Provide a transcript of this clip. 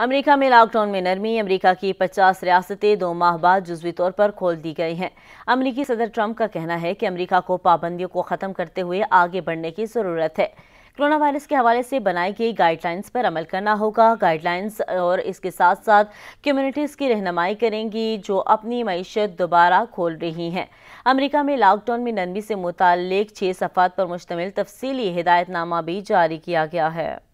America में lockdown में नरमी अमेरिका की 50 रियासतें दो माह बाद जुजवी तौर पर खोल दी गई हैं अमरीकी सदर ट्रंप का कहना है कि अमेरिका को पाबंदियों को ख़त्म करते हुए आगे बढ़ने की ज़रूरत है कोरोना वायरस के हवाले से बनाई गई गाइडलाइंस पर अमल करना होगा गाइडलाइंस और इसके साथ साथ कम्युनिटीज़ की रहनमाई करेंगी जो अपनी मीशत दोबारा खोल रही हैं अमेरिका में लॉकडाउन में नरमी से मुतल छः सफ़ात पर मुश्तमिल तफसली हिदायतनामा भी जारी किया गया है